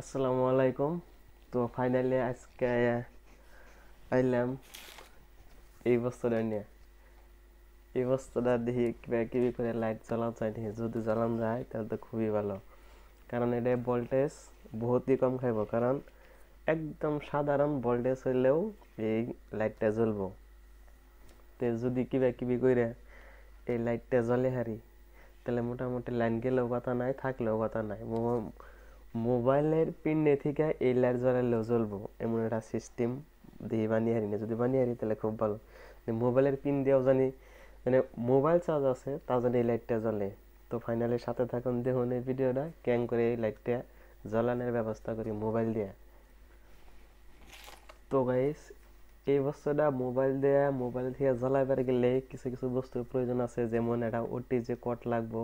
আসসালামু আলাইকুম তো ফাইনালি আজকে আইলাম এই বস্তুটা নিয়ে এই বস্তুটা দেখি কিবা কিবি করে লাইট জ্বালানো চাই দেখি যদি জ্বালানো যায় তাহলে তো খুবই ভালো কারণ এটা ভোল্টেজ বহুতই কম খাইব কারণ একদম সাধারণ ভোল্টেজ হইলেও এই লাইটটা জ্বলব তো যদি কিবা কিবি করে এই লাইটটা জ্বলে হারি তাহলে মোটামুটি লাইন গেলেও কথা নাই থাকলেও কথা নাই মোবাইলের পিন থেকে এই লাইট লো জ্বলবো এমন একটা সিস্টেম দিয়ে বানিয়ে হারি না যদি বানিয়ে হারি তাহলে খুব ভালো মোবাইলের পিন দিয়েও জানি মানে মোবাইল চার্জ আছে তাও জানি এই লাইটটা জ্বলে তো ফাইনালি সাথে থাকুন দেখুন এই ভিডিওটা ক্যাং করে এই লাইটটা জ্বালানোর ব্যবস্থা করি মোবাইল দেওয়া তো গাইস এই বস্তুটা মোবাইল দেওয়া মোবাইল থেকে জ্বালাবার গেলে কিছু কিছু বস্তুর প্রয়োজন আছে যেমন একটা ওটি যে কট লাগবো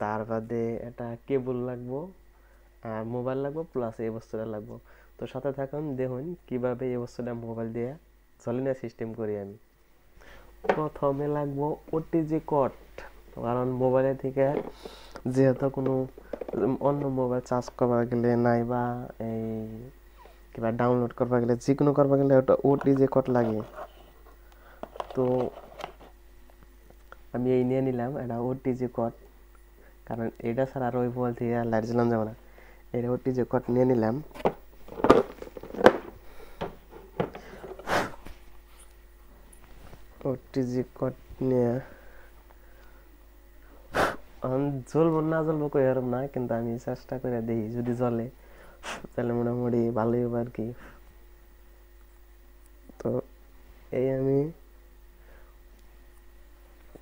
তার বাদে একটা কেবল লাগবো আর মোবাইল লাগবো প্লাস এই বস্তুটা লাগবো তো সাথে থাকুন দেখুন কিভাবে এই বস্তুটা মোবাইল দিয়ে চলে না সিস্টেম করি আমি প্রথমে লাগবো ওটিজি কোড কারণ মোবাইলে থেকে যেহেতু কোনো অন্য মোবাইল চার্জ করবার গেলে নাই বা এই কিবা ডাউনলোড করবা গেলে যে কোনো করবা গেলে ওটা ওটিজি কোড লাগে তো আমি এই নিয়ে নিলাম এটা ওটিজি কোড কারণ এটা ছাড়া আর ওই মোবাইল থেকে লাইট জ্বালানো যাবে না এরাবটি যে কট নিয়ে নিলাম কটটি যে কট নিয়ে আমি জ্বলব না জ্বলব কই আরম না কিন্তু আমি চেষ্টা করে দেই যদি জ্বলে তাহলে মোটামুটি ভালোই হবে আর কি তো এই আমি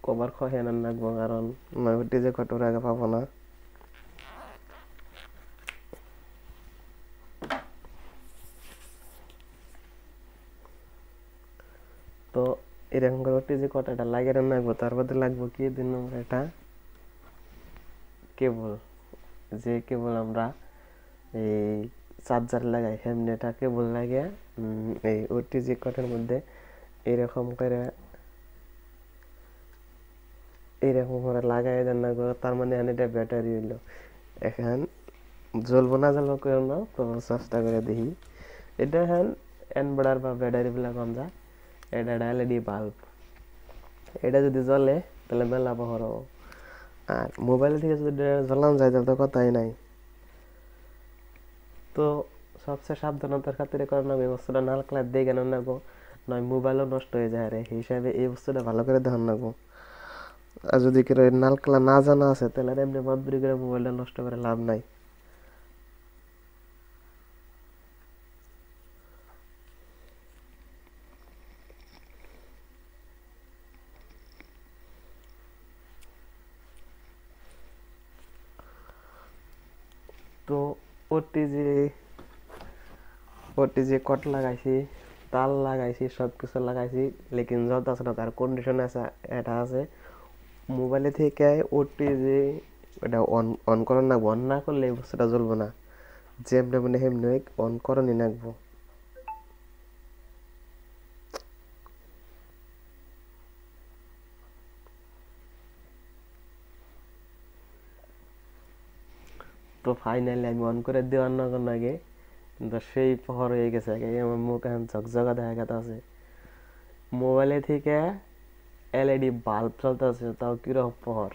কবার খেয়ে নান রাখবো কারণ নয়টি যে কটোর আগে পাবো না তো এরকম করে ওটি যে কটাটা লাগে লাগবো তার বাদে লাগবো কি দুই নম্বর এটা কেবল যে কেবল আমরা এই চার্জার লাগাই হেমনেটা কেবল লাগে এই ওটি যে কটার মধ্যে এরকম করে এরকম করে লাগাই দেন না তার মানে এটা ব্যাটারি হইলো এখন জ্বলবো না জ্বলবো কেউ না তো চেষ্টা করে দেখি এটা হ্যান এনবার্ডার বা ব্যাটারি বলে কম যায় এটা একটা এলইডি বাল্ব এটা যদি জ্বলে তাহলে মেলা বহর আর মোবাইল থেকে যদি জ্বলানো যায় তাহলে তো কথাই নাই তো সবচেয়ে সাবধানতার খাতিরে করে না এই বস্তুটা নালকলার দিয়ে কেন নাগো নয় মোবাইলও নষ্ট হয়ে যায় রে হিসাবে এই বস্তুটা ভালো করে দেখান নাগো আর যদি কেউ নালকলা না জানা আছে তাহলে এমনি মাদুরি করে মোবাইলটা নষ্ট করে লাভ নাই তো ওটি যে ওটি যে কট লাগাইছি তাল লাগাইছি সব কিছু লাগাইছি লেকিন যত আছে না তার কন্ডিশন আছে এটা আছে মোবাইলে থেকে ওটি যে এটা অন অন করার নাগবো অন না করলে এই বস্তুটা জ্বলবো না যেমনি মানে হেমনি অন করানি নাগবো তো ফাইনালি আমি অন করে দেওয়ার কোনো আগে কিন্তু সেই পর হয়ে গেছে আগে আমার মুখ এখন ঝকঝকা দেখা গেতে আছে মোবাইলে থেকে এলইডি বাল্ব চলতে আছে তাও কীরকম পর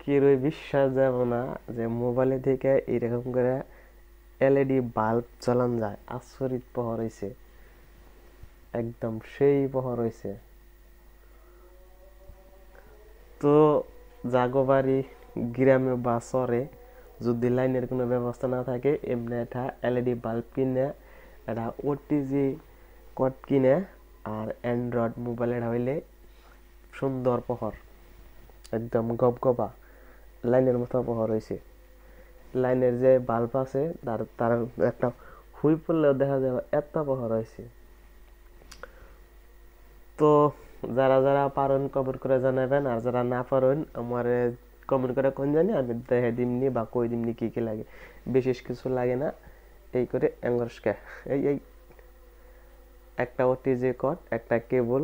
কির বিশ্বাস যাব না যে মোবাইলে থেকে এরকম করে এলইডি বাল্ব চালান যায় আশ্চরিত পহর হয়েছে একদম সেই পহর হয়েছে তো জাগো বাড়ি গ্রামে বা শহরে যদি লাইনের কোনো ব্যবস্থা না থাকে এমনি এটা এলইডি বাল্ব কিনে এটা ওটিজি কট কিনে আর অ্যান্ড্রয়েড মোবাইল এটা হইলে সুন্দর পহর একদম গপগপা লাইনের মতো পহর হয়েছে লাইনের যে বাল্ব আছে তার তার একটা হুই পড়লেও দেখা যাবে এত পহর হয়েছে তো যারা যারা পারেন কবর করে জানাবেন আর যারা না পারেন আমার কমেন্ট করে কোন জানি আমি দেখে দিমনি বা কই দিমনি কী কী লাগে বিশেষ কিছু লাগে না এই করে অ্যাঙ্গরসকে এই এই একটা ওটিজে কট একটা কেবল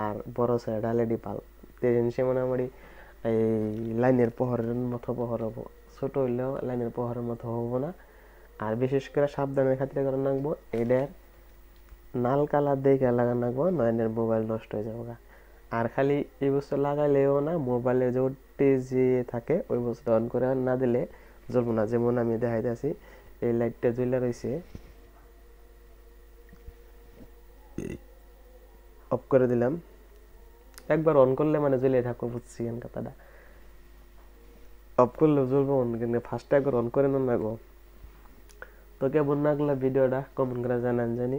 আর বড় সাইড এলইডি পাল তেজেন সে মোটামুটি এই লাইনের পহরের মতো পহর হবো ছোটো হইলেও লাইনের পহরের মতো হবো না আর বিশেষ করে সাবধানের খাতিরে করে নাকবো এদের নাল কালার দেখে লাগা নাকবো নয়নের মোবাইল নষ্ট হয়ে যাবো আর খালি এই বস্তু লাগাইলেও না মোবাইলে যে পেজে থাকে ওই বস্তুটা অন করে না দিলে জ্বলবো না যেমন আমি দেখাইতে আছি এই লাইটটা জ্বলে রয়েছে অফ করে দিলাম একবার অন করলে মানে জ্বলে থাকো বুঝছি কথাটা অফ করলে জ্বলবো অন কিন্তু ফার্স্ট একবার অন করে না গো তোকে বোন লাগলো ভিডিওটা কমেন্ট করে জানান জানি